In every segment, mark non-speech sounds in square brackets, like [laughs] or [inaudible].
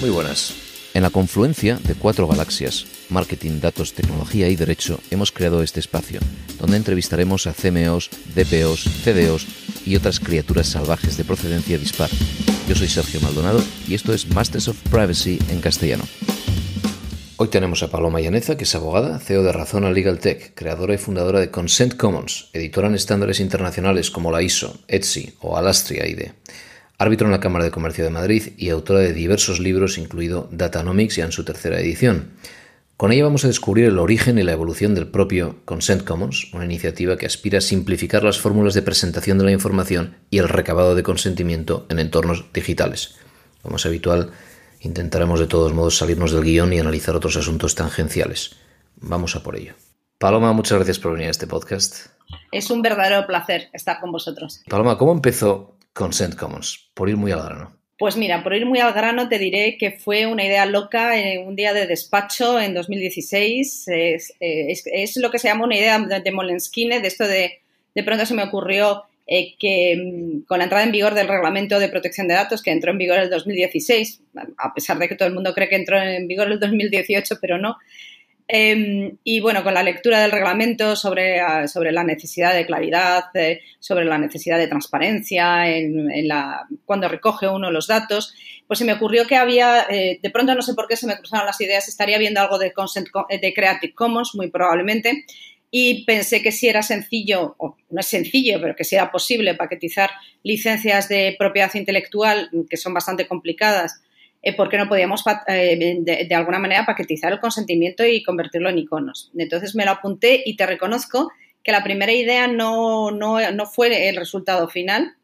Muy buenas. En la confluencia de cuatro galaxias, marketing, datos, tecnología y derecho, hemos creado este espacio, donde entrevistaremos a CMOs, DPOs, CDOs y otras criaturas salvajes de procedencia dispar. Yo soy Sergio Maldonado y esto es Masters of Privacy en castellano. Hoy tenemos a Paloma Llaneza, que es abogada, CEO de Razona Legal Tech, creadora y fundadora de Consent Commons, editora en estándares internacionales como la ISO, ETSI o Alastria ID árbitro en la Cámara de Comercio de Madrid y autora de diversos libros, incluido Datanomics, ya en su tercera edición. Con ella vamos a descubrir el origen y la evolución del propio Consent Commons, una iniciativa que aspira a simplificar las fórmulas de presentación de la información y el recabado de consentimiento en entornos digitales. Como es habitual, intentaremos de todos modos salirnos del guión y analizar otros asuntos tangenciales. Vamos a por ello. Paloma, muchas gracias por venir a este podcast. Es un verdadero placer estar con vosotros. Paloma, ¿cómo empezó Consent Commons, por ir muy al grano. Pues mira, por ir muy al grano, te diré que fue una idea loca en eh, un día de despacho en 2016. Eh, es, lo que se llama una idea de Molenskine, de esto de, de pronto se me ocurrió eh, que mm, con la entrada en vigor del Reglamento de Protección de Datos, que entró en vigor en el 2016, a pesar de que todo el mundo cree que entró en vigor en el 2018, pero no, Em, y bueno, con la lectura del reglamento sobre, ah, la necesidad de claridad, eh, sobre la necesidad de transparencia, en, cuando recoge uno los datos, pues se me ocurrió que había, eh, de pronto no sé por qué se me cruzaron las ideas, estaría viendo algo de, eh, de Creative Commons, muy probablemente, y pensé que si era sencillo, o no es sencillo, pero que si era posible paquetizar licencias de propiedad intelectual, que son bastante complicadas, eh, porque no podíamos eh, de, alguna manera paquetizar el consentimiento y convertirlo en iconos. Entonces me lo apunté y te reconozco que la primera idea no, fue el resultado final,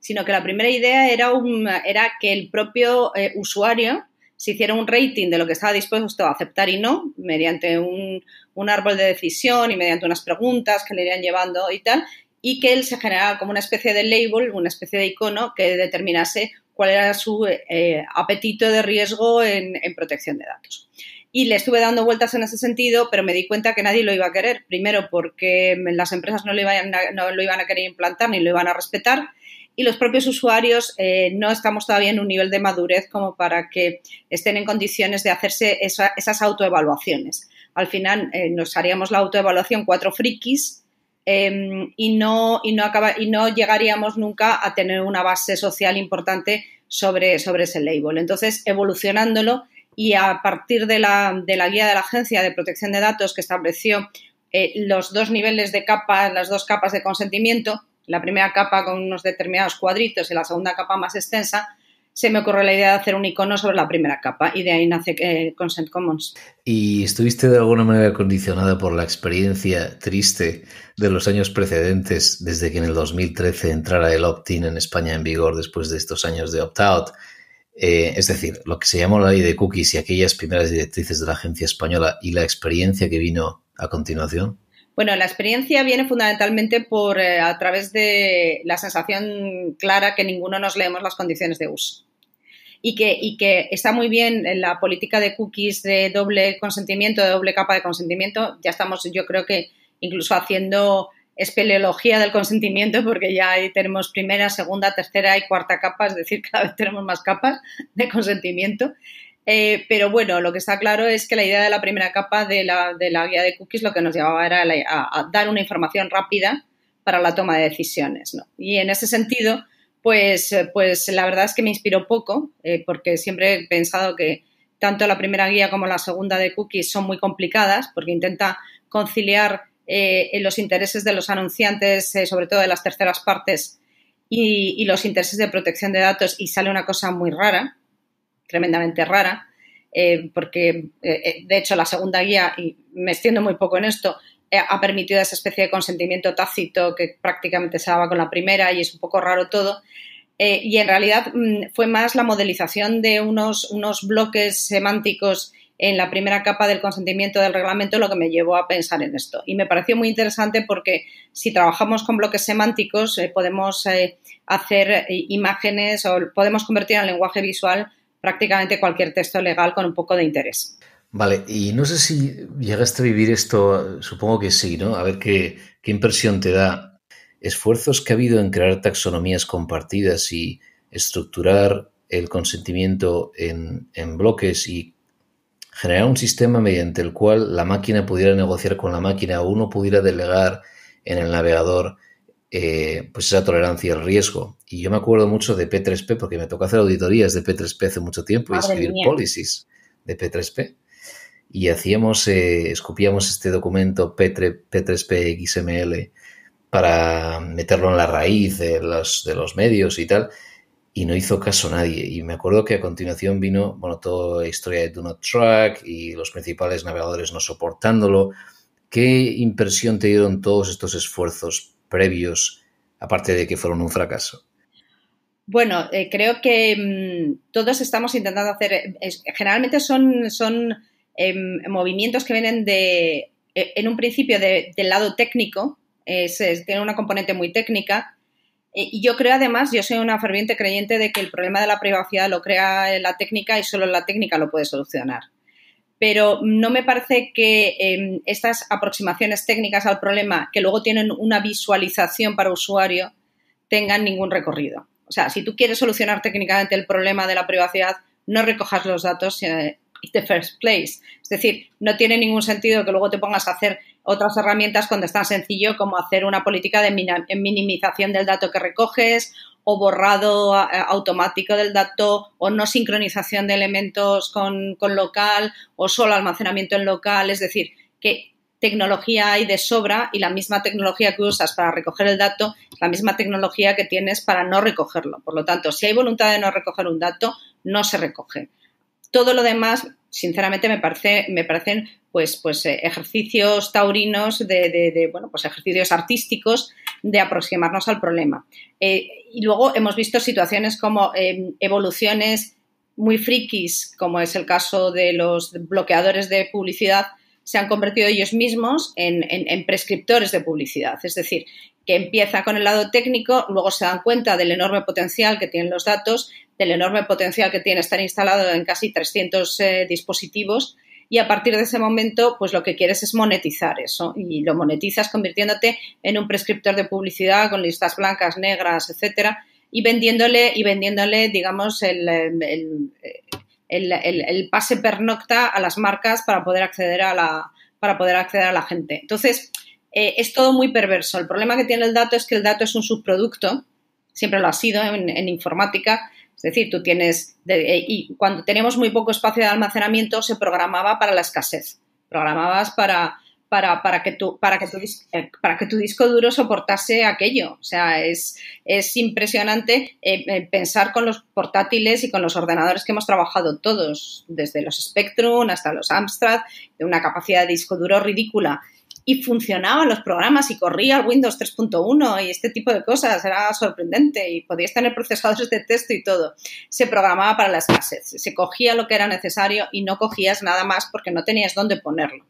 sino que la primera idea era, un, era que el propio eh, usuario se hiciera un rating de lo que estaba dispuesto a aceptar y no, mediante un, un árbol de decisión y mediante unas preguntas que le irían llevando y tal, y que él se generara como una especie de label, una especie de icono que determinase cuál era su eh, apetito de riesgo en, protección de datos. Y le estuve dando vueltas en ese sentido, pero me di cuenta que nadie lo iba a querer. Primero, porque las empresas no lo iban a, a querer implantar ni lo iban a respetar. Y los propios usuarios eh, no estamos todavía en un nivel de madurez como para que estén en condiciones de hacerse esas autoevaluaciones. Al final eh, nos haríamos la autoevaluación cuatro frikis Em, y, no, y, no acaba, y no llegaríamos nunca a tener una base social importante sobre, ese label. Entonces, evolucionándolo y a partir de la, de la guía de la Agencia de Protección de Datos que estableció eh, los dos niveles de capa las dos capas de consentimiento, la primera capa con unos determinados cuadritos y la segunda capa más extensa, se me ocurrió la idea de hacer un icono sobre la primera capa y de ahí nace eh, Consent Commons. ¿Y estuviste de alguna manera condicionada por la experiencia triste de los años precedentes, desde que en el 2013 entrara el opt-in en España en vigor después de estos años de opt-out? Eh, es decir, lo que se llamó la ley de cookies y aquellas primeras directrices de la agencia española y la experiencia que vino a continuación. Bueno, la experiencia viene fundamentalmente por eh, a través de la sensación clara que ninguno nos leemos las condiciones de uso y que, está muy bien la política de cookies de doble consentimiento, de doble capa de consentimiento. Ya estamos, yo creo que incluso haciendo espeleología del consentimiento, porque ya ahí tenemos primera, segunda, tercera y cuarta capa, es decir, cada vez tenemos más capas de consentimiento. Eh, pero bueno, lo que está claro es que la idea de la primera capa de la, guía de cookies lo que nos llevaba era a, dar una información rápida para la toma de decisiones. ¿no? Y en ese sentido, pues, eh, pues la verdad es que me inspiró poco, eh, porque siempre he pensado que tanto la primera guía como la segunda de cookies son muy complicadas, porque intenta conciliar eh, los intereses de los anunciantes, sobre todo de las terceras partes, y, y, los intereses de protección de datos, y sale una cosa muy rara, tremendamente rara, porque de hecho la segunda guía, y me extiendo muy poco en esto, eh, ha permitido esa especie de consentimiento tácito que prácticamente se daba con la primera y es un poco raro todo. Eh, y en realidad mm, fue más la modelización de unos, bloques semánticos en la primera capa del consentimiento del reglamento lo que me llevó a pensar en esto. Y me pareció muy interesante porque si trabajamos con bloques semánticos eh, podemos hacer imágenes o podemos convertir en lenguaje visual prácticamente cualquier texto legal con un poco de interés. Vale, y no sé si llegaste a vivir esto, supongo que sí, ¿no? A ver qué, qué impresión te da. Esfuerzos que ha habido en crear taxonomías compartidas y estructurar el consentimiento en, bloques y generar un sistema mediante el cual la máquina pudiera negociar con la máquina o uno pudiera delegar en el navegador eh, pues esa tolerancia y el riesgo. Y yo me acuerdo mucho de P3P porque me tocó hacer auditorías de P3P hace mucho tiempo y escribir policies de P3P y hacíamos, eh, escupíamos este documento p 3 pxml para meterlo en la raíz de los, medios y tal, y no hizo caso nadie. Y me acuerdo que a continuación vino, bueno, toda la historia de Do Not Track y los principales navegadores no soportándolo. ¿Qué impresión te dieron todos estos esfuerzos previos, aparte de que fueron un fracaso? Bueno, eh, creo que mm, todos estamos intentando hacer, eh, generalmente son, son Em, movimientos que vienen de, e, en un principio del lado técnico, es, tiene una componente muy técnica. E, y yo creo además, yo soy una ferviente creyente de que el problema de la privacidad lo crea la técnica y solo la técnica lo puede solucionar. Pero no me parece que em, estas aproximaciones técnicas al problema, que luego tienen una visualización para usuario, tengan ningún recorrido. O sea, si tú quieres solucionar técnicamente el problema de la privacidad, no recojas los datos eh, first place. Es decir, no tiene ningún sentido que luego te pongas a hacer otras herramientas cuando es tan sencillo como hacer una política de minimización del dato que recoges o borrado automático del dato o no sincronización de elementos con, con local o solo almacenamiento en local. Es decir, que tecnología hay de sobra y la misma tecnología que usas para recoger el dato la misma tecnología que tienes para no recogerlo. Por lo tanto, si hay voluntad de no recoger un dato, no se recoge. Todo lo demás, sinceramente, me, parece, me parecen pues, pues eh, ejercicios taurinos, de, bueno, pues ejercicios artísticos de aproximarnos al problema. Eh, y luego hemos visto situaciones como em, evoluciones muy frikis, como es el caso de los bloqueadores de publicidad, se han convertido ellos mismos en, en, prescriptores de publicidad. Es decir, que empieza con el lado técnico, luego se dan cuenta del enorme potencial que tienen los datos, del enorme potencial que tiene estar instalado en casi 300 eh, dispositivos y a partir de ese momento, pues lo que quieres es monetizar eso y lo monetizas convirtiéndote en un prescriptor de publicidad con listas blancas, negras, etcétera, y vendiéndole y vendiéndole, digamos, el, em, eh, pase per nocta a las marcas para poder acceder a la para poder acceder a la gente. Entonces, eh, es todo muy perverso. El problema que tiene el dato es que el dato es un subproducto, siempre lo ha sido en informática, es decir, tú tienes, eh, y cuando tenemos muy poco espacio de almacenamiento, se programaba para la escasez. Programabas para, para, para, que, tu, para, que, tu, eh, para que tu disco duro soportase aquello. O sea, es, impresionante eh, pensar con los portátiles y con los ordenadores que hemos trabajado todos, desde los Spectrum hasta los Amstrad, de una capacidad de disco duro ridícula y funcionaban los programas y corría el Windows 3.1 y este tipo de cosas, era sorprendente y podías tener procesadores de texto y todo. Se programaba para las clases... se cogía lo que era necesario y no cogías nada más porque no tenías dónde ponerlo.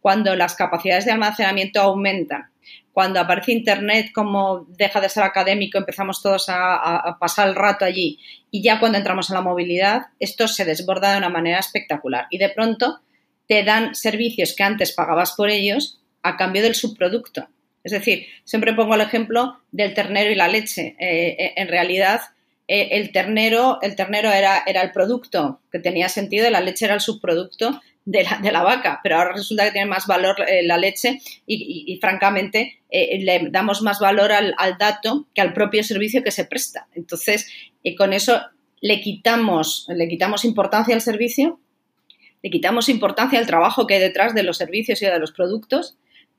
Cuando las capacidades de almacenamiento aumentan, cuando aparece Internet como deja de ser académico, empezamos todos a, a, pasar el rato allí y ya cuando entramos a la movilidad, esto se desborda de una manera espectacular y de pronto te dan servicios que antes pagabas por ellos a cambio del subproducto. Es decir, siempre pongo el ejemplo del ternero y la leche. Eh, eh, en realidad, eh, el ternero, el ternero era, era, el producto que tenía sentido, y la leche era el subproducto de la, vaca, pero ahora resulta que tiene más valor la leche y, francamente, le damos más valor al, dato que al propio servicio que se presta. Entonces, con eso le quitamos, le quitamos importancia al servicio, le quitamos importancia al trabajo que hay detrás de los servicios y de los productos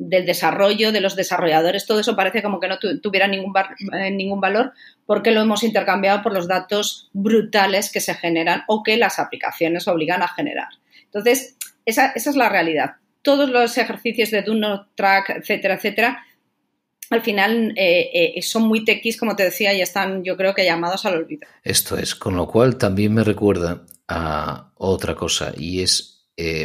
del desarrollo, de los desarrolladores, todo eso parece como que no tuviera ningún, eh, ningún valor porque lo hemos intercambiado por los datos brutales que se generan o que las aplicaciones obligan a generar. Entonces, esa, es la realidad. Todos los ejercicios de Duno, Track, etcétera, etcétera, al final eh, eh, son muy tequis, como te decía, y están, yo creo que llamados al olvido. Esto es, con lo cual también me recuerda a otra cosa, y es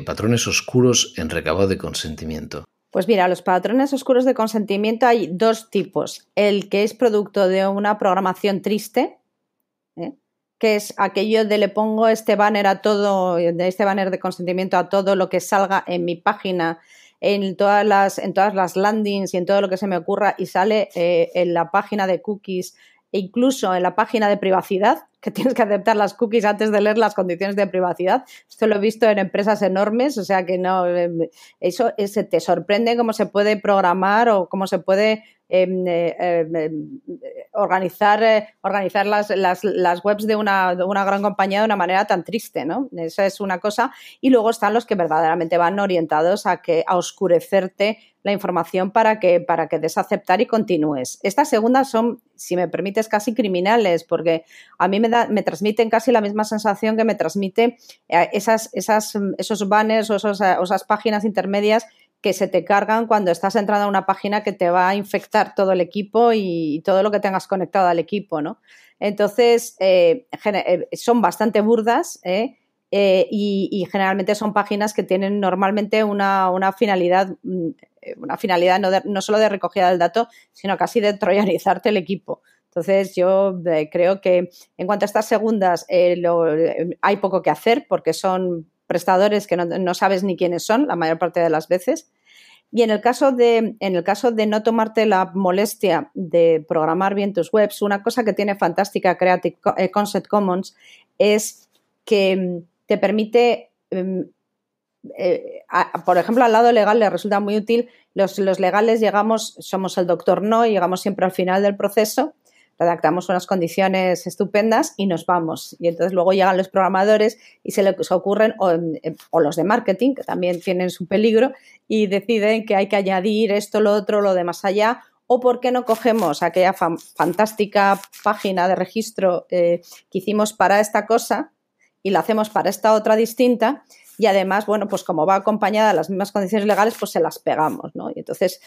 patrones oscuros en recabado de consentimiento. Pues mira, los patrones oscuros de consentimiento hay dos tipos. El que es producto de una programación triste, ¿eh? que es aquello de le pongo este banner a todo, este banner de consentimiento a todo lo que salga en mi página, en todas las, en todas las landings y en todo lo que se me ocurra y sale eh, en la página de cookies e incluso en la página de privacidad, que tienes que aceptar las cookies antes de leer las condiciones de privacidad. Esto lo he visto en empresas enormes, o sea que no, em, eso te sorprende cómo se puede programar o cómo se puede em, eh, em, eh, organizar, las, webs de una, gran compañía de una manera tan triste, ¿no? Esa es una cosa. Y luego están los que verdaderamente van orientados a que a oscurecerte la información para que, para que des aceptar y continúes. Estas segundas son, si me permites, casi criminales, porque a mí me me, transmiten casi la misma sensación que me transmite eh, esas, mm, esos banners eh, o esas páginas intermedias que se te cargan cuando estás entrando a una página que te va a infectar todo el equipo y todo lo que tengas conectado al equipo, ¿no? Entonces, eh, son bastante burdas y, generalmente son páginas que tienen normalmente una, finalidad, una finalidad mm, no, solo de recogida del dato, sino casi de troyanizarte el equipo. Entonces, yo eh, creo que en cuanto a estas segundas, eh, eh, hay poco que hacer porque son prestadores que no, sabes ni quiénes son la mayor parte de las veces. Y en el, caso de, en el caso de no tomarte la molestia de programar bien tus webs, una cosa que tiene fantástica Creative Concept Commons es que te permite em, por ejemplo, al lado legal le resulta muy útil. Los, los legales llegamos, somos el doctor no, y llegamos siempre al final del proceso redactamos unas condiciones estupendas y nos vamos. Y entonces luego llegan los programadores y se les ocurren, o, los de marketing, que también tienen su peligro, y deciden que hay que añadir esto, lo otro, lo de más allá. O por qué no cogemos aquella fantástica página de registro eh, que hicimos para esta cosa y la hacemos para esta otra distinta y además, bueno, pues como va acompañada de las mismas condiciones legales, pues se las pegamos, ¿no? Y entonces,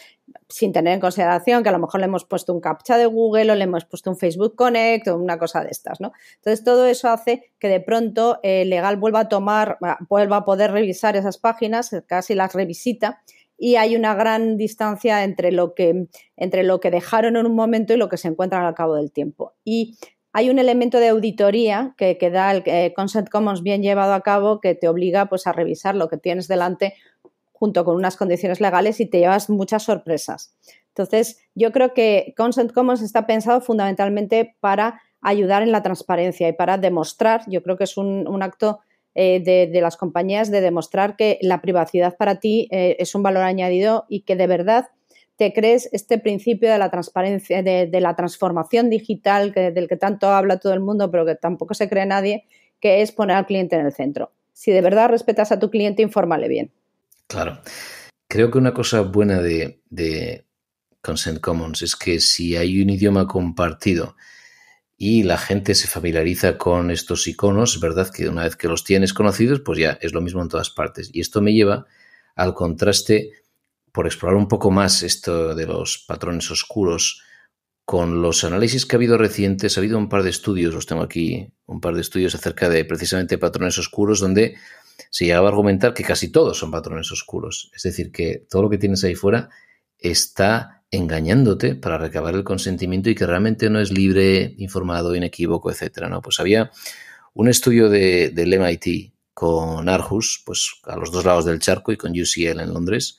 sin tener en consideración que a lo mejor le hemos puesto un captcha de Google o le hemos puesto un Facebook Connect o una cosa de estas, ¿no? Entonces, todo eso hace que de pronto el eh, legal vuelva a tomar, vuelva a poder revisar esas páginas, casi las revisita y hay una gran distancia entre lo que, entre lo que dejaron en un momento y lo que se encuentran al cabo del tiempo. Y hay un elemento de auditoría que, da el eh, Consent Commons bien llevado a cabo que te obliga pues, a revisar lo que tienes delante junto con unas condiciones legales y te llevas muchas sorpresas. Entonces, yo creo que Consent Commons está pensado fundamentalmente para ayudar en la transparencia y para demostrar, yo creo que es un, acto eh, de, las compañías de demostrar que la privacidad para ti eh, es un valor añadido y que de verdad te crees este principio de la transparencia, de, la transformación digital que, del que tanto habla todo el mundo, pero que tampoco se cree nadie, que es poner al cliente en el centro. Si de verdad respetas a tu cliente, infórmale bien. Claro. Creo que una cosa buena de, de Consent Commons es que si hay un idioma compartido y la gente se familiariza con estos iconos, es verdad que una vez que los tienes conocidos, pues ya es lo mismo en todas partes. Y esto me lleva al contraste por explorar un poco más esto de los patrones oscuros, con los análisis que ha habido recientes, ha habido un par de estudios, los tengo aquí, un par de estudios acerca de precisamente patrones oscuros, donde se llegaba a argumentar que casi todos son patrones oscuros. Es decir, que todo lo que tienes ahí fuera está engañándote para recabar el consentimiento y que realmente no es libre, informado, inequívoco, etcétera. ¿no? Pues había un estudio del MIT con Arhus, pues a los dos lados del charco y con UCL en Londres,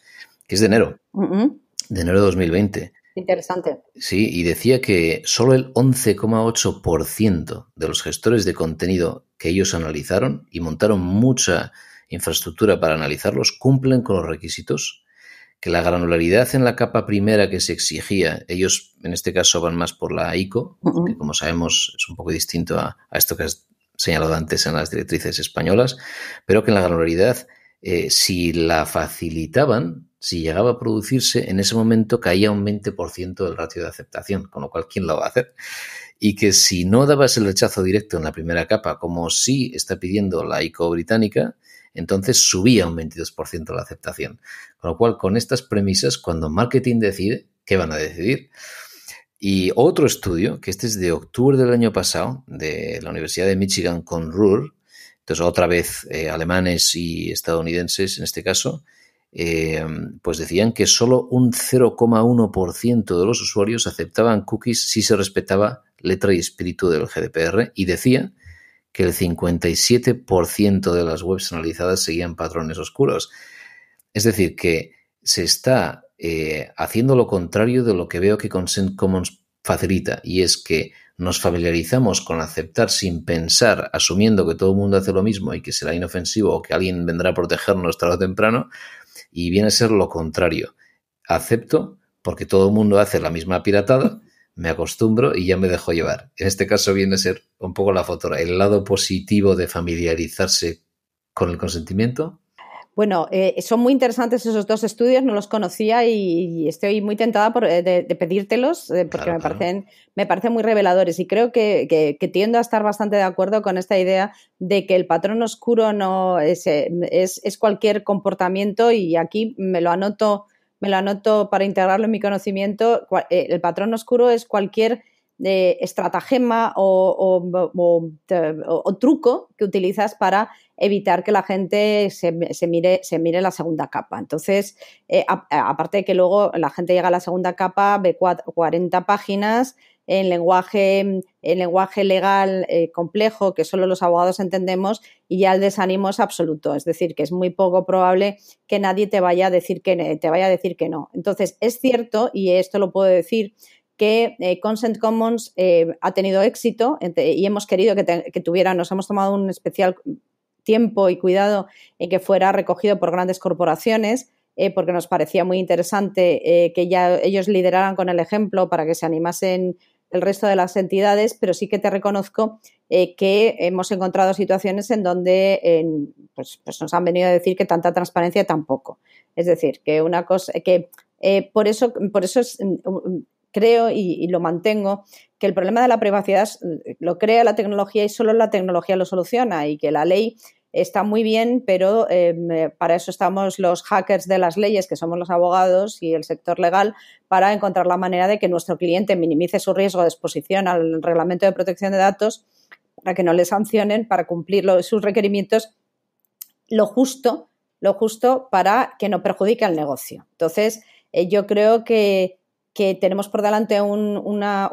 que es de enero, de enero de 2020. Interesante. Sí, y decía que solo el 11,8% de los gestores de contenido que ellos analizaron y montaron mucha infraestructura para analizarlos cumplen con los requisitos, que la granularidad en la capa primera que se exigía, ellos en este caso van más por la ICO, que como sabemos es un poco distinto a, esto que has señalado antes en las directrices españolas, pero que en la granularidad, eh, si la facilitaban, si llegaba a producirse, en ese momento caía un 20% del ratio de aceptación, con lo cual, ¿quién lo va a hacer? Y que si no dabas el rechazo directo en la primera capa, como sí está pidiendo la ICO británica, entonces subía un 22% la aceptación. Con lo cual, con estas premisas, cuando marketing decide, ¿qué van a decidir? Y otro estudio, que este es de octubre del año pasado, de la Universidad de Michigan con Ruhr, entonces otra vez eh, alemanes y estadounidenses en este caso, eh, pues decían que solo un 0,1% de los usuarios aceptaban cookies si se respetaba letra y espíritu del GDPR y decía que el 57% de las webs analizadas seguían patrones oscuros. Es decir, que se está eh, haciendo lo contrario de lo que veo que Consent Commons facilita, y es que nos familiarizamos con aceptar sin pensar, asumiendo que todo el mundo hace lo mismo y que será inofensivo o que alguien vendrá a protegernos tarde o temprano, y viene a ser lo contrario. Acepto porque todo el mundo hace la misma piratada, me acostumbro y ya me dejo llevar. En este caso viene a ser un poco la foto, el lado positivo de familiarizarse con el consentimiento bueno, eh, son muy interesantes esos dos estudios, no los conocía y, estoy muy tentada eh, de, pedírtelos eh, porque me, Parecen, me parecen muy reveladores y creo que, tiendo a estar bastante de acuerdo con esta idea de que el patrón oscuro no es, cualquier comportamiento y aquí me lo anoto me lo anoto para integrarlo en mi conocimiento. El patrón oscuro es cualquier estratagema o, truco que utilizas para evitar que la gente se, mire, se mire, la segunda capa. Entonces, eh, eh, aparte de que luego la gente llega a la segunda capa, ve 40 páginas en lenguaje, en lenguaje legal eh, complejo que solo los abogados entendemos y ya el desánimo es absoluto. Es decir, que es muy poco probable que nadie te vaya a decir que, te vaya a decir que no. Entonces, es cierto, y esto lo puedo decir, que Consent Commons ha tenido éxito y hemos querido que, tuviera, nos hemos tomado un especial tiempo y cuidado en que fuera recogido por grandes corporaciones, eh, porque nos parecía muy interesante eh, que ya ellos lideraran con el ejemplo para que se animasen el resto de las entidades, pero sí que te reconozco eh, que hemos encontrado situaciones en donde pues, pues, nos han venido a decir que tanta transparencia tampoco. Es decir, que una cosa que por eso, por eso mm, mm, mm, creo y, lo mantengo que el problema de la privacidad lo crea la tecnología y solo la tecnología lo soluciona y que la ley está muy bien, pero eh, para eso estamos los hackers de las leyes, que somos los abogados y el sector legal, para encontrar la manera de que nuestro cliente minimice su riesgo de exposición al reglamento de protección de datos, para que no le sancionen, para cumplir sus requerimientos lo justo, lo justo para que no perjudique al negocio. Entonces, eh, yo creo que, tenemos por delante una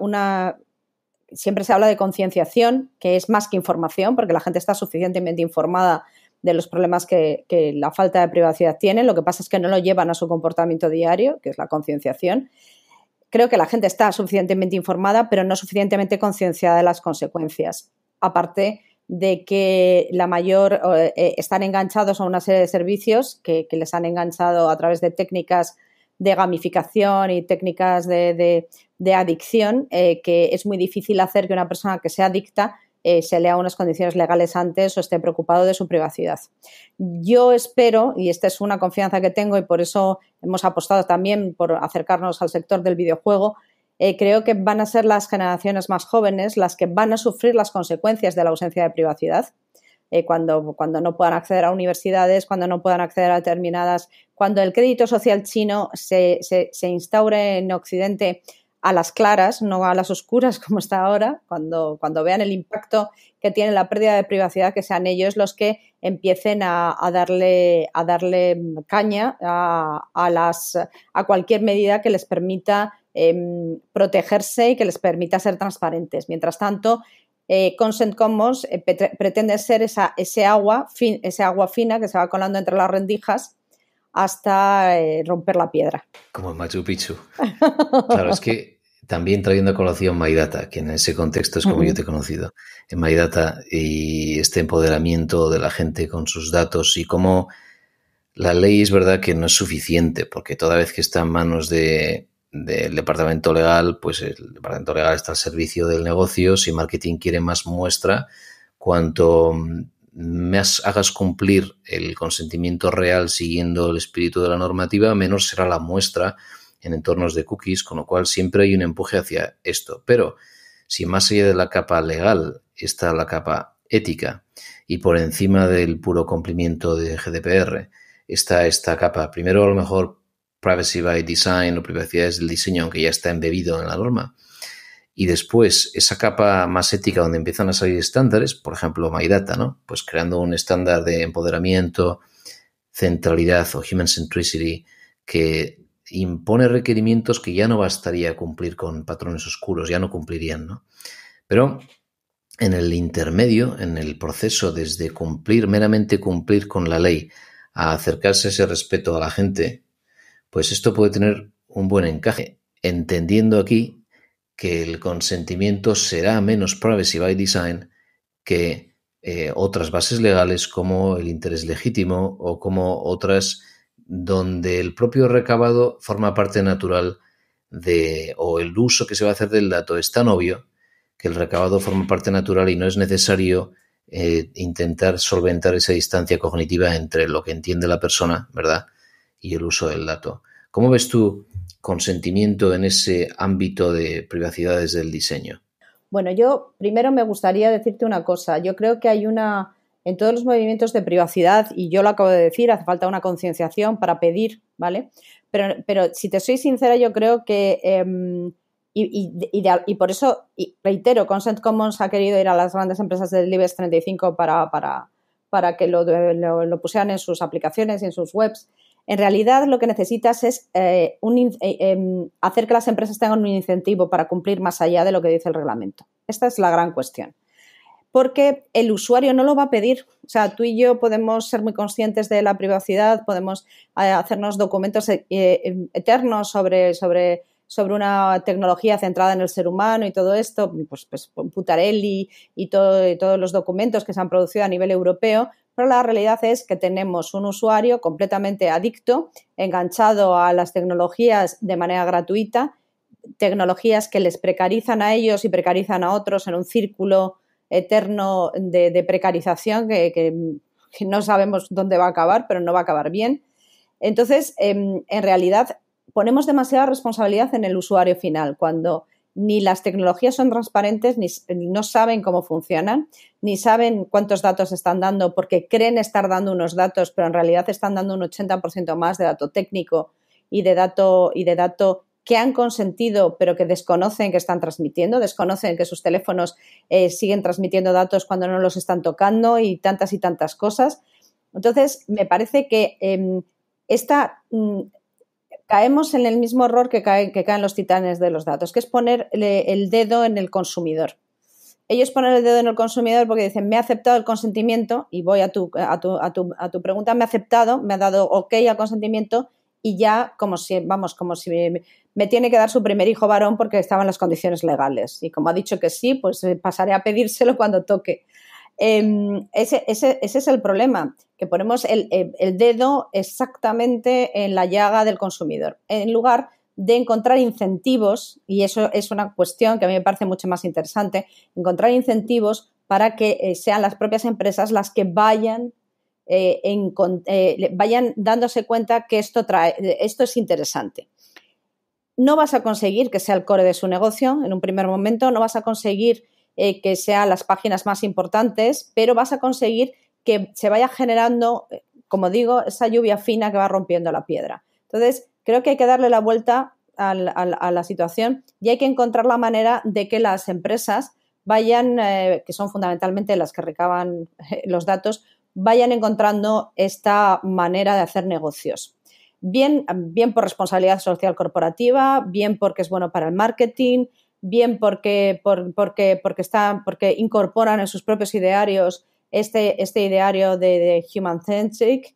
siempre se habla de concienciación, que es más que información, porque la gente está suficientemente informada de los problemas que, la falta de privacidad tiene, lo que pasa es que no lo llevan a su comportamiento diario, que es la concienciación. Creo que la gente está suficientemente informada, pero no suficientemente concienciada de las consecuencias. Aparte de que la mayor eh, eh, están enganchados a una serie de servicios que les han enganchado a través de técnicas de gamificación y técnicas de, adicción, eh, que es muy difícil hacer que una persona que sea adicta eh, se lea unas condiciones legales antes o esté preocupado de su privacidad. Yo espero, y esta es una confianza que tengo y por eso hemos apostado también por acercarnos al sector del videojuego, eh, creo que van a ser las generaciones más jóvenes las que van a sufrir las consecuencias de la ausencia de privacidad eh, cuando, cuando no puedan acceder a universidades, cuando no puedan acceder a determinadas, cuando el crédito social chino se, se, instaure en Occidente a las claras, no a las oscuras [laughs] como está ahora, cuando, cuando vean el impacto que tiene la pérdida de privacidad, que sean ellos los que empiecen a, darle, a darle caña a, las, a cualquier medida que les permita em, protegerse y que les permita ser transparentes. Mientras tanto, eh, Consent Commons eh, pretende ser esa, ese, agua fin, ese agua fina que se va colando entre las rendijas hasta eh, romper la piedra. Como en Machu Picchu. claro, es que también trayendo a colación Maidata que en ese contexto es como yo te he conocido, en MyData y este empoderamiento de la gente con sus datos y cómo la ley es verdad que no es suficiente, porque toda vez que está en manos de del departamento legal, pues el departamento legal está al servicio del negocio. Si marketing quiere más muestra, cuanto mm, más hagas cumplir el consentimiento real siguiendo el espíritu de la normativa, menos será la muestra en entornos de cookies, con lo cual siempre hay un empuje hacia esto. Pero si más allá de la capa legal está la capa ética y por encima del puro cumplimiento de GDPR está esta capa, primero a lo mejor Privacy by Design o privacidad es el diseño, aunque ya está embebido en la norma. Y después, esa capa más ética donde empiezan a salir estándares, por ejemplo, MyData, ¿no? Pues creando un estándar de empoderamiento, centralidad o human centricity que impone requerimientos que ya no bastaría cumplir con patrones oscuros, ya no cumplirían, ¿no? Pero en el intermedio, en el proceso desde cumplir, meramente cumplir con la ley, a acercarse a ese respeto a la gente, pues esto puede tener un buen encaje, entendiendo aquí que el consentimiento será menos privacy by design que eh, otras bases legales como el interés legítimo o como otras donde el propio recabado forma parte natural de o el uso que se va a hacer del dato es tan obvio que el recabado forma parte natural y no es necesario eh, intentar solventar esa distancia cognitiva entre lo que entiende la persona, ¿verdad? y el uso del dato. ¿Cómo ves tu consentimiento en ese ámbito de desde del diseño? Bueno, yo primero me gustaría decirte una cosa. Yo creo que hay una, en todos los movimientos de privacidad, y yo lo acabo de decir, hace falta una concienciación para pedir, ¿vale? Pero, pero si te soy sincera, yo creo que, em, y, por eso reitero, Consent Commons ha querido ir a las grandes empresas del IBEX 35 para, para, para que lo, lo pusieran en sus aplicaciones y en sus webs. En realidad lo que necesitas es eh, eh, em, hacer que las empresas tengan un incentivo para cumplir más allá de lo que dice el reglamento. Esta es la gran cuestión. Porque el usuario no lo va a pedir. O sea, tú y yo podemos ser muy conscientes de la privacidad, podemos eh, hacernos documentos em, eternos sobre, sobre una tecnología centrada en el ser humano y todo esto, pues, pues Putarelli y, y, todos los documentos que se han producido a nivel europeo, pero la realidad es que tenemos un usuario completamente adicto, enganchado a las tecnologías de manera gratuita, tecnologías que les precarizan a ellos y precarizan a otros en un círculo eterno de, precarización que, no sabemos dónde va a acabar, pero no va a acabar bien. Entonces, em, en realidad, ponemos demasiada responsabilidad en el usuario final. Cuando ni las tecnologías son transparentes, ni, no saben cómo funcionan, ni saben cuántos datos están dando, porque creen estar dando unos datos, pero en realidad están dando un 80% más de dato técnico y de dato, y de dato que han consentido, pero que desconocen que están transmitiendo, desconocen que sus teléfonos eh, siguen transmitiendo datos cuando no los están tocando y tantas y tantas cosas. Entonces, me parece que em, esta, mm, caemos en el mismo error que caen, que caen los titanes de los datos, que es poner el dedo en el consumidor. Ellos ponen el dedo en el consumidor porque dicen, me ha aceptado el consentimiento, y voy a tu, pregunta, me ha aceptado, me ha dado ok al consentimiento, y ya como si, vamos, como si me, tiene que dar su primer hijo varón porque estaban en las condiciones legales. Y como ha dicho que sí, pues eh, pasaré a pedírselo cuando toque. Em, ese, es el problema, que ponemos eh, el, dedo exactamente en la llaga del consumidor, en lugar de encontrar incentivos, y eso es una cuestión que a mí me parece mucho más interesante, encontrar incentivos para que eh, sean las propias empresas las que vayan eh, vayan dándose cuenta que esto, trae, esto es interesante. No vas a conseguir que sea el core de su negocio en un primer momento, no vas a conseguir eh, que sean las páginas más importantes, pero vas a conseguir que se vaya generando, eh, como digo, esa lluvia fina que va rompiendo la piedra. Entonces, creo que hay que darle la vuelta a la, situación y hay que encontrar la manera de que las empresas vayan, eh, que son fundamentalmente las que recaban los datos, vayan encontrando esta manera de hacer negocios. bien por responsabilidad social corporativa, bien porque es bueno para el marketing, bien porque, porque, porque, están, porque incorporan en sus propios idearios este, este ideario de, Human Centric,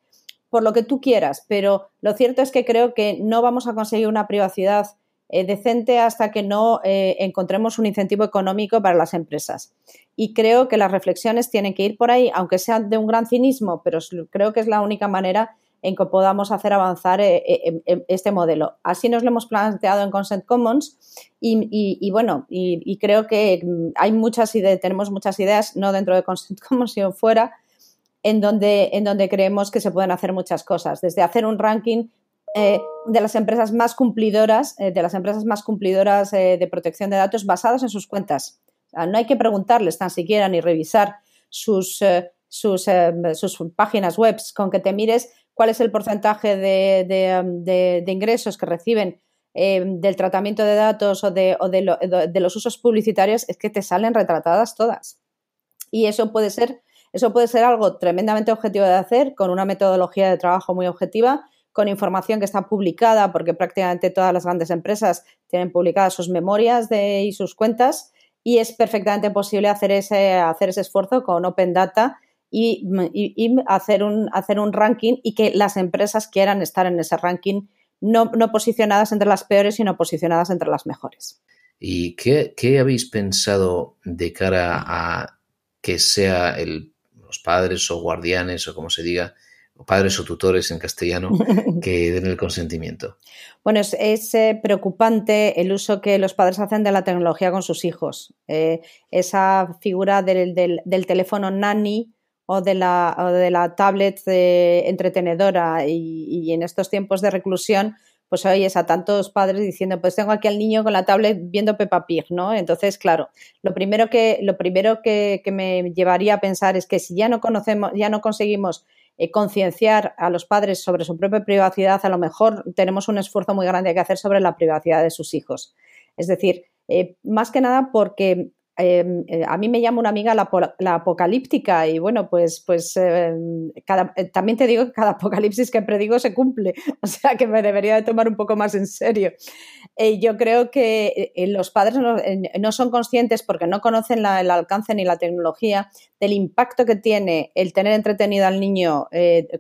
por lo que tú quieras, pero lo cierto es que creo que no vamos a conseguir una privacidad eh, decente hasta que no eh, encontremos un incentivo económico para las empresas. Y creo que las reflexiones tienen que ir por ahí, aunque sean de un gran cinismo, pero creo que es la única manera en que podamos hacer avanzar eh, eh, em, em, este modelo. Así nos lo hemos planteado en Consent Commons y, bueno, y, creo que mm, hay muchas ideas, tenemos muchas ideas, no dentro de Consent [laughs] Commons, sino fuera, en donde, en donde creemos que se pueden hacer muchas cosas, desde hacer un ranking eh, de las empresas más cumplidoras, de las empresas más cumplidoras de protección de datos basadas en sus cuentas. no hay que preguntarles tan siquiera ni revisar sus, sus, em, sus páginas web, con que te mires cuál es el porcentaje de, um, ingresos que reciben em, del tratamiento de datos o, de, los usos publicitarios, es que te salen retratadas todas. Y eso puede ser, eso puede ser algo tremendamente objetivo de hacer, con una metodología de trabajo muy objetiva, con información que está publicada, porque prácticamente todas las grandes empresas tienen publicadas sus memorias de, y sus cuentas, y es perfectamente posible hacer ese, hacer ese esfuerzo con Open Data y, hacer, un, hacer un ranking y que las empresas quieran estar en ese ranking, no, posicionadas entre las peores, sino posicionadas entre las mejores. ¿Y qué, habéis pensado de cara a que sea los padres o guardianes o como se diga, padres o tutores en castellano [laughs] que den el consentimiento. Bueno, es, eh, preocupante el uso que los padres hacen de la tecnología con sus hijos. Eh, esa figura del, del, teléfono nanny o de la, o de la tablet entretenedora y, en estos tiempos de reclusión, pues oyes a tantos padres diciendo, pues tengo aquí al niño con la tablet viendo Peppa Pig, ¿no? Entonces, claro, lo primero que, lo primero que, me llevaría a pensar es que si ya no conocemos, ya no conseguimos eh, concienciar a los padres sobre su propia privacidad, a lo mejor tenemos un esfuerzo muy grande que hacer sobre la privacidad de sus hijos. Es decir, eh, más que nada porque Em, eh, a mí me llama una amiga la, apocalíptica y bueno, pues, pues em, eh, también te digo que cada [laughs] apocalipsis que predigo se cumple, [laughs] o sea que me debería de tomar un poco más en serio. Eh, yo creo que los padres no, son conscientes porque no conocen el alcance ni la tecnología del impacto que tiene el tener entretenido al niño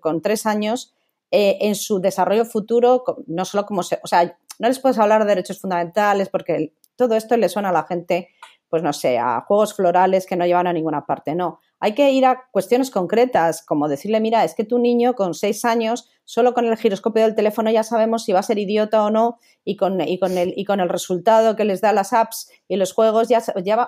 con tres años en su desarrollo futuro, no solo como se, o sea, no les puedes hablar de derechos fundamentales porque todo esto le suena a la gente pues no sé, a juegos florales que no llevan a ninguna parte, no. Hay que ir a cuestiones concretas, como decirle, mira, es que tu niño con seis años, solo con el giroscopio del teléfono ya sabemos si va a ser idiota o no, y con, con, el, y con el resultado que les da las apps y los juegos, ya,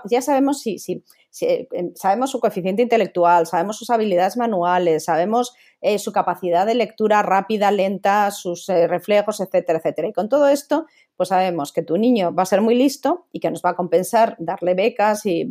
ya, sabemos si, si eh, em, sabemos su coeficiente intelectual, sabemos sus habilidades manuales, sabemos eh, su capacidad de lectura rápida, lenta, sus eh, reflejos, etcétera, etcétera. Y con todo esto, pues sabemos que tu niño va a ser muy listo y que nos va a compensar darle becas y,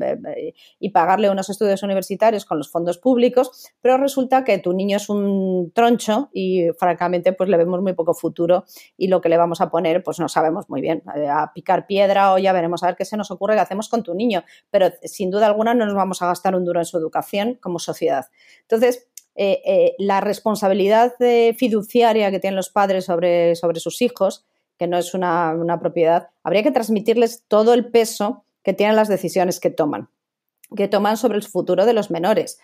y pagarle unos estudios universitarios con los fondos públicos, pero resulta que tu niño es un troncho y francamente pues le vemos muy poco futuro y lo que le vamos a poner pues no sabemos muy bien, a picar piedra o ya veremos a ver qué se nos ocurre que hacemos con tu niño, pero sin duda alguna no nos vamos a gastar un duro en su educación como sociedad. Entonces, eh, eh, la responsabilidad fiduciaria que tienen los padres sobre, sobre sus hijos, que no es una, una propiedad, habría que transmitirles todo el peso que tienen las decisiones que toman que toman sobre el futuro de los menores.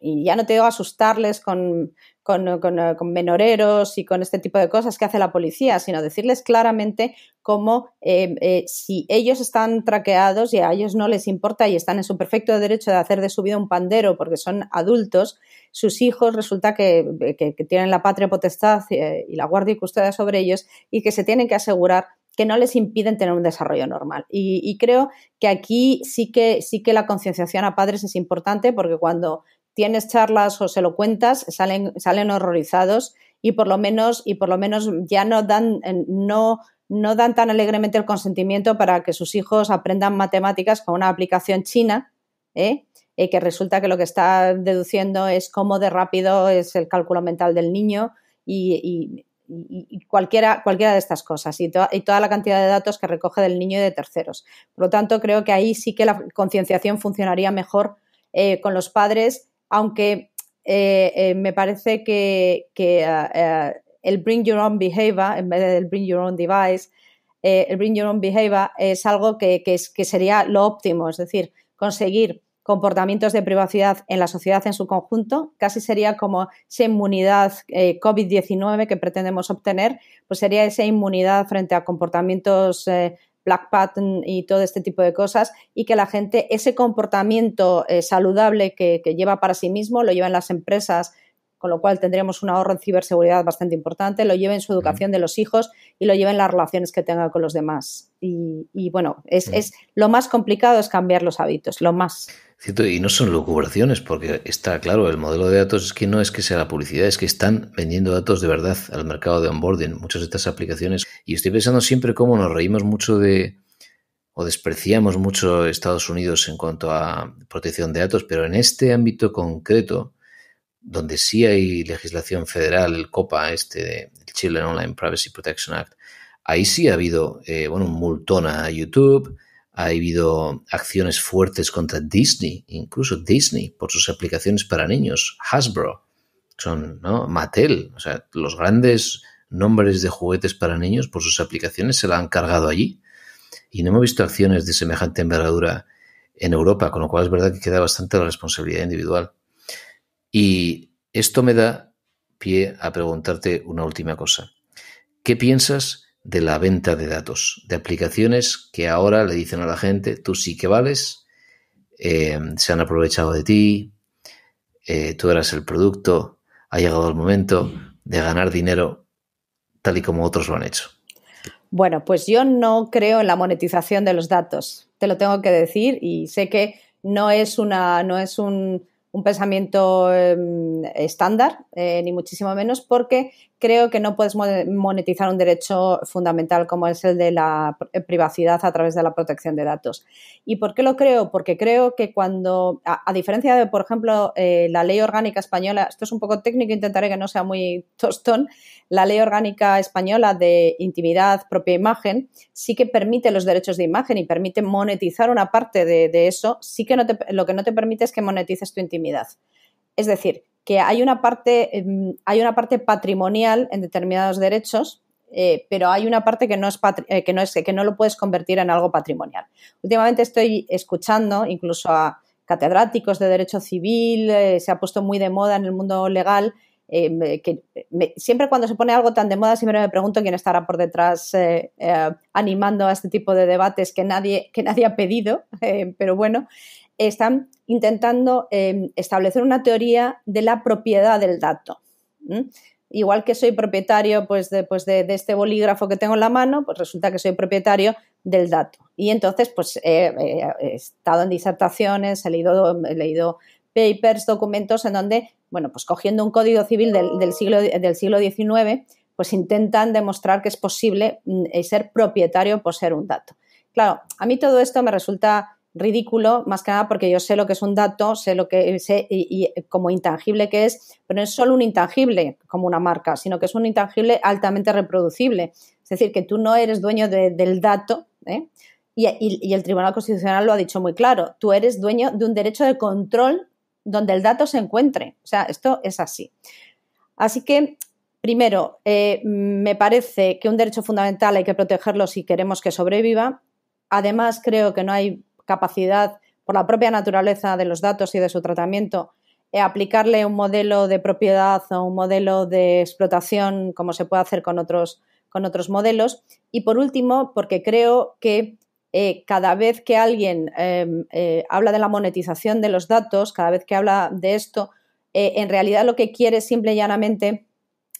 Y ya no te digo asustarles eh, con, menoreros y con este tipo de cosas que hace la policía, sino decirles claramente cómo eh, eh, si ellos están traqueados y a ellos no les importa y están en su perfecto derecho de hacer de su vida un pandero porque son adultos, sus hijos resulta que, que tienen la patria potestad y la guardia y custodia sobre ellos y que se tienen que asegurar que no les impiden tener un desarrollo normal. Y, creo que aquí sí que, sí que la concienciación a padres es importante porque cuando tienes charlas o se lo cuentas, salen, salen horrorizados y por lo menos, y por lo menos ya no dan, eh, no, no dan tan alegremente el consentimiento para que sus hijos aprendan matemáticas con una aplicación china, ¿eh? Eh, que resulta que lo que está deduciendo es cómo de rápido es el cálculo mental del niño y y, cualquiera, cualquiera de estas cosas y, toda la cantidad de datos que recoge del niño y de terceros. Por lo tanto, creo que ahí sí que la concienciación funcionaría mejor eh, con los padres, aunque eh, eh, me parece que, el Bring Your Own Behavior, en vez del Bring Your Own Device, el Bring Your Own Behavior es algo que, que sería lo óptimo, es decir, conseguir comportamientos de privacidad en la sociedad en su conjunto, casi sería como esa inmunidad eh, COVID-19 que pretendemos obtener, pues sería esa inmunidad frente a comportamientos eh, black pattern y todo este tipo de cosas, y que la gente ese comportamiento eh, saludable que, lleva para sí mismo lo lleva en las empresas con lo cual tendríamos un ahorro en ciberseguridad bastante importante, lo lleve en su educación de los hijos y lo lleva en las relaciones que tenga con los demás. Y, bueno, es, lo más complicado es cambiar los hábitos, lo más. Y no son lucubraciones, porque está claro, el modelo de datos es que no es que sea la publicidad, es que están vendiendo datos de verdad al mercado de onboarding, muchas de estas aplicaciones. Y estoy pensando siempre cómo nos reímos mucho de o despreciamos mucho Estados Unidos en cuanto a protección de datos, pero en este ámbito concreto, donde sí hay legislación federal, el COPA, este, el Chile Online Privacy Protection Act, ahí sí ha habido, eh, bueno, un multón a YouTube, ha habido acciones fuertes contra Disney, incluso Disney, por sus aplicaciones para niños, Hasbro, son ¿no? Mattel, o sea, los grandes nombres de juguetes para niños por sus aplicaciones se la han cargado allí. Y no hemos visto acciones de semejante envergadura en Europa, con lo cual es verdad que queda bastante la responsabilidad individual. Y esto me da pie a preguntarte una última cosa. ¿Qué piensas de la venta de datos, de aplicaciones que ahora le dicen a la gente, tú sí que vales, eh, se han aprovechado de ti, eh, tú eras el producto, ha llegado el momento de ganar dinero tal y como otros lo han hecho. Bueno, pues yo no creo en la monetización de los datos, te lo tengo que decir y sé que no es, una, no es un, pensamiento em, estándar, eh, ni muchísimo menos, porque creo que no puedes monetizar un derecho fundamental como es el de la eh, privacidad a través de la protección de datos. ¿Y por qué lo creo? Porque creo que cuando, a, diferencia de, por ejemplo, eh, la ley orgánica española, esto es un poco técnico, intentaré que no sea muy tostón, la ley orgánica española de intimidad, propia imagen, sí que permite los derechos de imagen y permite monetizar una parte de, eso, sí que lo que no te permite es que monetices tu intimidad. Es decir, que hay una parte, em, hay una parte patrimonial en determinados derechos, eh, pero hay una parte que no, es eh, que, no es, que no lo puedes convertir en algo patrimonial. Últimamente estoy escuchando incluso a catedráticos de derecho civil, eh, se ha puesto muy de moda en el mundo legal. Em, que siempre cuando se pone algo tan de moda siempre me pregunto quién estará por detrás animando a este tipo de debates que nadie, que nadie ha pedido, [laughs] pero bueno, están intentando em, establecer una teoría de la propiedad del dato. Igual que soy propietario pues, pues, de, de, este bolígrafo que tengo en la mano, pues resulta que soy propietario del dato. Y entonces, pues he estado en disertaciones, he leído, leído papers, documentos en donde, bueno, pues cogiendo un código civil del, siglo, del siglo XIX, pues intentan demostrar que es posible mm, ser propietario por ser un dato. Claro, a mí todo esto me resulta ridículo, más que nada porque yo sé lo que es un dato, sé lo que sé y, como intangible que es, pero no es solo un intangible como una marca, sino que es un intangible altamente reproducible. Es decir, que tú no eres dueño del dato, ¿eh? y, el Tribunal Constitucional lo ha dicho muy claro, tú eres dueño de un derecho de control donde el dato se encuentre. O sea, esto es así. Así que Primero, eh, me parece que un derecho fundamental hay que protegerlo si queremos que sobreviva. Además, creo que no hay capacidad, por la propia naturaleza de los datos y de su tratamiento, eh, aplicarle un modelo de propiedad o un modelo de explotación como se puede hacer con otros, con otros modelos. Y por último, porque creo que eh, cada vez que alguien em, eh, habla de la monetización de los datos, cada vez que habla de esto, en realidad lo que quiere simple y llanamente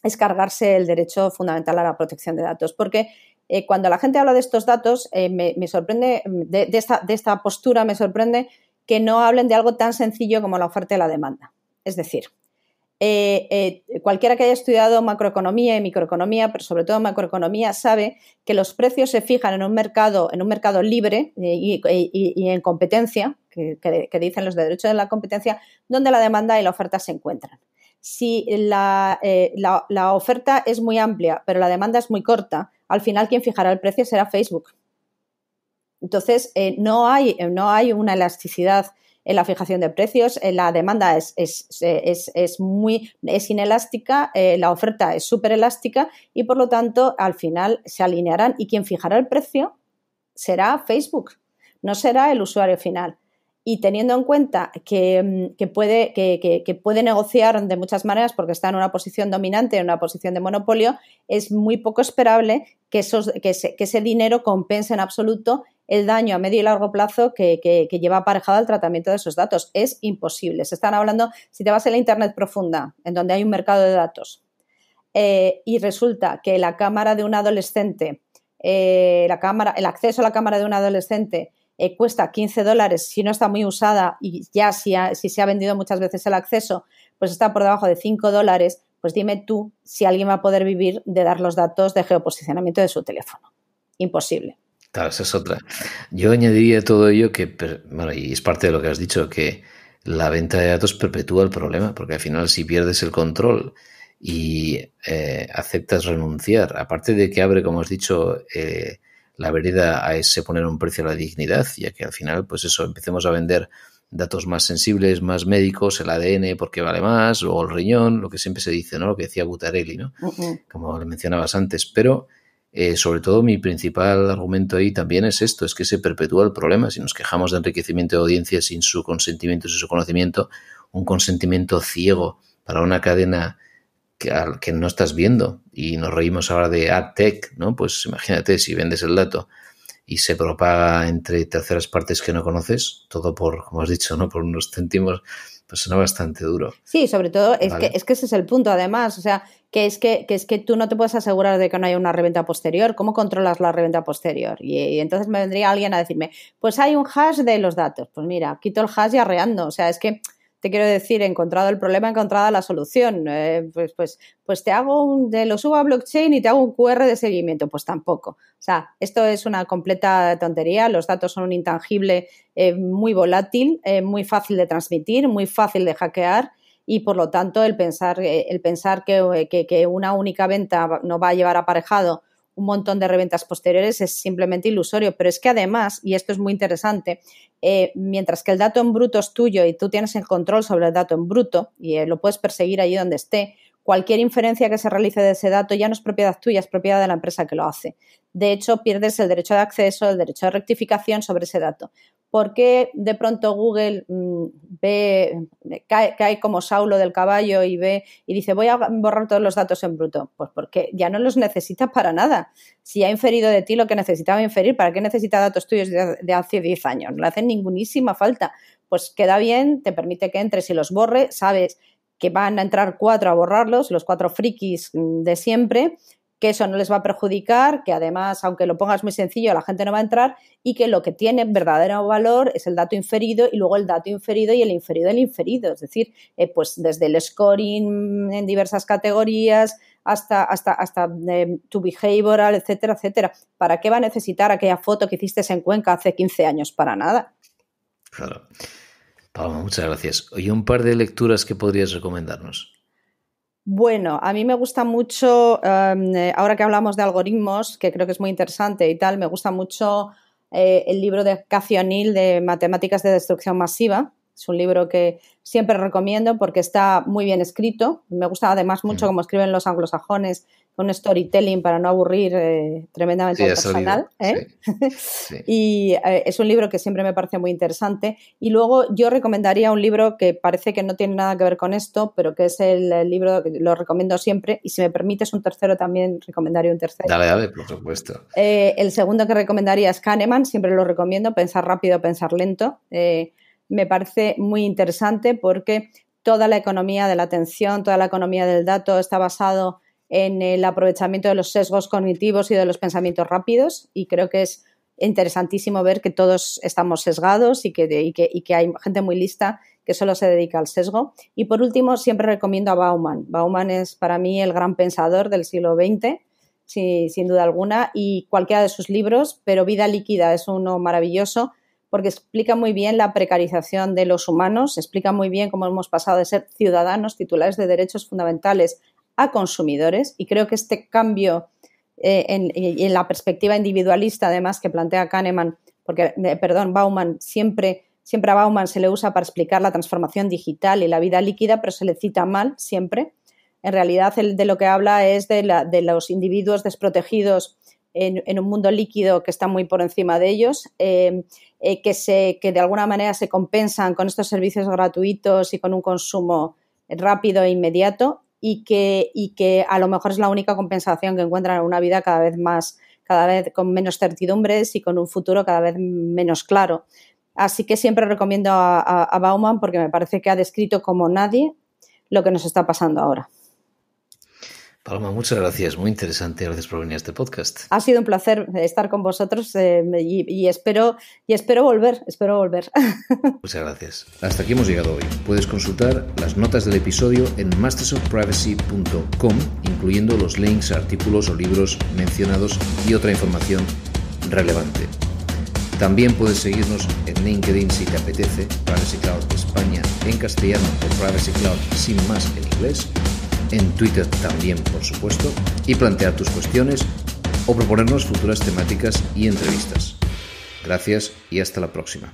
es cargarse el derecho fundamental a la protección de datos, porque eh, cuando la gente habla de estos datos, eh, me, sorprende, de, esta, postura me sorprende que no hablen de algo tan sencillo como la oferta y la demanda. Es decir, eh, cualquiera que haya estudiado macroeconomía y microeconomía, pero sobre todo macroeconomía, sabe que los precios se fijan en un mercado, en un mercado libre y, en competencia, que, que, dicen los de derechos de la competencia, donde la demanda y la oferta se encuentran si eh, la, oferta es muy amplia, pero la demanda es muy corta, al final quien fijará el precio será Facebook. Entonces, eh, eh, no, hay, una elasticidad en la fijación de precios, la demanda es, muy, es inelástica, la oferta es súper elástica y por lo tanto al final se alinearán y quien fijará el precio será Facebook, no será el usuario final y teniendo en cuenta que, mm, puede, que, puede negociar de muchas maneras porque está en una posición dominante, en una posición de monopolio, es muy poco esperable que, que, ese, dinero compense en absoluto el daño a medio y largo plazo que, lleva aparejado el tratamiento de esos datos. Es imposible. Se están hablando, si te vas a la Internet profunda, en donde hay un mercado de datos, eh, y resulta que la cámara de un adolescente, eh, la cámara, el acceso a la cámara de un adolescente, eh, cuesta 15 dólares si no está muy usada y ya si, se ha vendido muchas veces el acceso, pues está por debajo de 5 dólares, pues dime tú si alguien va a poder vivir de dar los datos de geoposicionamiento de su teléfono. Imposible. Claro, esa es otra. Yo añadiría todo ello que, bueno, y es parte de lo que has dicho, que la venta de datos perpetúa el problema, porque al final si pierdes el control y eh, aceptas renunciar, aparte de que abre, como has dicho, eh, la vereda a ese poner un precio a la dignidad, ya que al final, pues eso, empecemos a vender datos más sensibles, más médicos, el ADN porque vale más, o el riñón, lo que siempre se dice, ¿no? Lo que decía Butarelli, ¿no? Como le mencionabas antes. Pero, eh, sobre todo, mi principal argumento ahí también es esto, es que se perpetúa el problema. Si nos quejamos de enriquecimiento de audiencia sin su consentimiento, sin su conocimiento, un consentimiento ciego para una cadena que, que no estás viendo. Y nos reímos ahora de ad-tech, ¿no? Pues imagínate, si vendes el dato y se propaga entre terceras partes que no conoces, todo por, como has dicho, ¿no? Por unos céntimos, pues suena bastante duro. Sí, sobre todo es, que, ese es el punto, además, o sea, que es que, es que tú no te puedes asegurar de que no haya una reventa posterior, ¿cómo controlas la reventa posterior? Y, y, entonces me vendría alguien a decirme, pues hay un hash de los datos, pues mira, quito el hash y arreando, o sea, es que te quiero decir, he encontrado el problema, he encontrado la solución. Eh, pues, pues, pues, te hago un, de lo subo a blockchain y te hago un QR de seguimiento. Pues tampoco. O sea, esto es una completa tontería. Los datos son un intangible eh, muy volátil, eh, muy fácil de transmitir, muy fácil de hackear y por lo tanto el pensar, el pensar que, una única venta no va a llevar aparejado un montón de reventas posteriores es simplemente ilusorio. Pero es que además, y esto es muy interesante, eh, mientras que el dato en bruto es tuyo y tú tienes el control sobre el dato en bruto y eh, lo puedes perseguir allí donde esté, cualquier inferencia que se realice de ese dato ya no es propiedad tuya, es propiedad de la empresa que lo hace. De hecho, pierdes el derecho de acceso, el derecho de rectificación sobre ese dato. ¿Por qué de pronto Google mm, ve, cae, como Saulo del caballo y ve y dice voy a borrar todos los datos en bruto? Pues porque ya no los necesitas para nada. Si ha inferido de ti lo que necesitaba inferir, ¿para qué necesita datos tuyos de, hace 10 años? No le hacen ningunísima falta. Pues queda bien, te permite que entres y los borre, sabes que van a entrar cuatro a borrarlos, los cuatro frikis de siempre, que eso no les va a perjudicar, que además, aunque lo pongas muy sencillo, la gente no va a entrar y que lo que tiene verdadero valor es el dato inferido y luego el dato inferido y el inferido del inferido. Es decir, eh, pues desde el scoring en diversas categorías hasta, hasta, eh, tu behavioral, etcétera, etcétera. ¿Para qué va a necesitar aquella foto que hiciste en Cuenca hace 15 años? Para nada. Claro. Paloma, muchas gracias. ¿Y un par de lecturas que podrías recomendarnos? Bueno, a mí me gusta mucho, em, eh, ahora que hablamos de algoritmos, que creo que es muy interesante y tal, me gusta mucho eh, el libro de Cassio de Matemáticas de Destrucción Masiva, es un libro que siempre recomiendo porque está muy bien escrito. Me gusta además mucho como escriben los anglosajones, un storytelling para no aburrir eh, tremendamente al personal. ¿eh? [laughs] y eh, es un libro que siempre me parece muy interesante. Y luego yo recomendaría un libro que parece que no tiene nada que ver con esto, pero que es el, libro que lo recomiendo siempre. Y si me permites un tercero, también recomendaría un tercero. Dale, dale, por supuesto. el segundo que recomendaría es Kahneman, siempre lo recomiendo, Pensar rápido, pensar lento me parece muy interesante porque toda la economía de la atención, toda la economía del dato está basado en el aprovechamiento de los sesgos cognitivos y de los pensamientos rápidos y creo que es interesantísimo ver que todos estamos sesgados y que, hay gente muy lista que solo se dedica al sesgo. Y por último, siempre recomiendo a Bauman. Bauman es para mí el gran pensador del siglo XX, sin duda alguna, y cualquiera de sus libros, pero Vida Líquida es uno maravilloso porque explica muy bien la precarización de los humanos, explica muy bien cómo hemos pasado de ser ciudadanos titulares de derechos fundamentales a consumidores y creo que este cambio eh, en, la perspectiva individualista además que plantea Kahneman, porque, eh, perdón, Bauman siempre... Siempre a Bauman se le usa para explicar la transformación digital y la vida líquida, pero se le cita mal siempre. En realidad, el de lo que habla es de los individuos desprotegidos en, un mundo líquido que está muy por encima de ellos, em, eh, que, que de alguna manera se compensan con estos servicios gratuitos y con un consumo rápido e inmediato y que, a lo mejor es la única compensación que encuentran en una vida cada vez más, cada vez con menos certidumbres y con un futuro cada vez menos claro. Así que siempre recomiendo a Bauman porque me parece que ha descrito como nadie lo que nos está pasando ahora. Paloma, muchas gracias, muy interesante. Gracias por venir a este podcast. Ha sido un placer estar con vosotros eh, y, espero, y espero volver, espero volver. [laughs] Muchas gracias. Hasta aquí hemos llegado hoy. Puedes consultar las notas del episodio en mastersofprivacy.com, incluyendo los links a artículos o libros mencionados y otra información relevante. También puedes seguirnos en LinkedIn si te apetece, Privacy Cloud España en castellano o Privacy Cloud sin más en inglés en Twitter también, por supuesto, y plantear tus cuestiones o proponernos futuras temáticas y entrevistas. Gracias y hasta la próxima.